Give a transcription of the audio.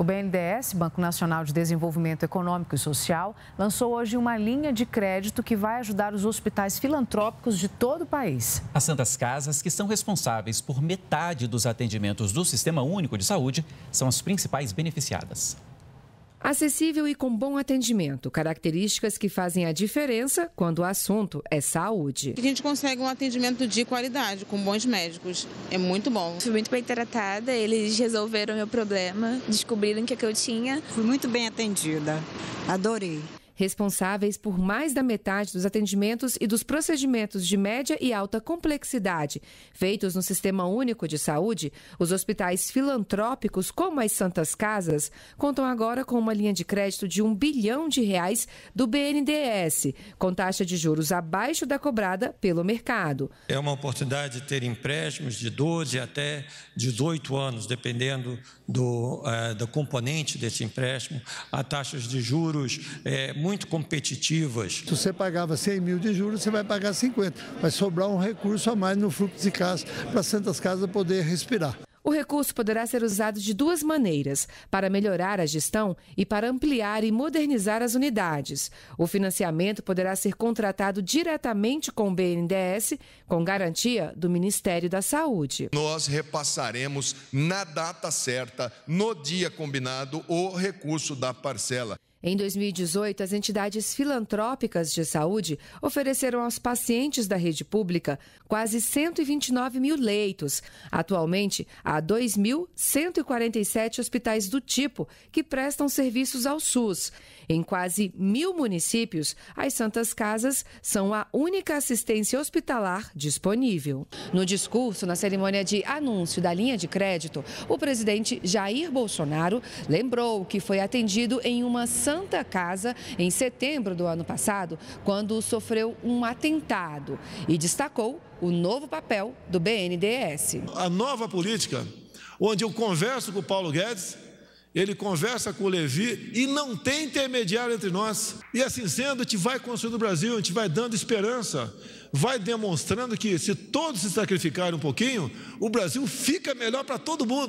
O BNDES, Banco Nacional de Desenvolvimento Econômico e Social, lançou hoje uma linha de crédito que vai ajudar os hospitais filantrópicos de todo o país. As Santas Casas, que são responsáveis por metade dos atendimentos do Sistema Único de Saúde, são as principais beneficiadas. Acessível e com bom atendimento, características que fazem a diferença quando o assunto é saúde. A gente consegue um atendimento de qualidade, com bons médicos. É muito bom. Fui muito bem tratada, eles resolveram meu problema, descobriram o que, é que eu tinha. Fui muito bem atendida, adorei responsáveis por mais da metade dos atendimentos e dos procedimentos de média e alta complexidade feitos no Sistema Único de Saúde, os hospitais filantrópicos, como as Santas Casas, contam agora com uma linha de crédito de um bilhão de reais do BNDES, com taxa de juros abaixo da cobrada pelo mercado. É uma oportunidade de ter empréstimos de 12 até 18 anos, dependendo do, uh, do componente desse empréstimo, a taxas de juros é, eh, muito muito competitivas. Se você pagava 100 mil de juros, você vai pagar 50. Vai sobrar um recurso a mais no fluxo de caixa para Santas Casas poder respirar. O recurso poderá ser usado de duas maneiras: para melhorar a gestão e para ampliar e modernizar as unidades. O financiamento poderá ser contratado diretamente com o BNDES, com garantia do Ministério da Saúde. Nós repassaremos na data certa, no dia combinado, o recurso da parcela. Em 2018, as entidades filantrópicas de saúde ofereceram aos pacientes da rede pública quase 129 mil leitos. Atualmente, há 2.147 hospitais do tipo que prestam serviços ao SUS. Em quase mil municípios, as Santas Casas são a única assistência hospitalar disponível. No discurso, na cerimônia de anúncio da linha de crédito, o presidente Jair Bolsonaro lembrou que foi atendido em uma Santa Casa em setembro do ano passado, quando sofreu um atentado e destacou o novo papel do BNDES. A nova política, onde eu converso com o Paulo Guedes, ele conversa com o Levi e não tem intermediário entre nós. E assim sendo, a gente vai construindo o Brasil, a gente vai dando esperança, vai demonstrando que se todos se sacrificarem um pouquinho, o Brasil fica melhor para todo mundo.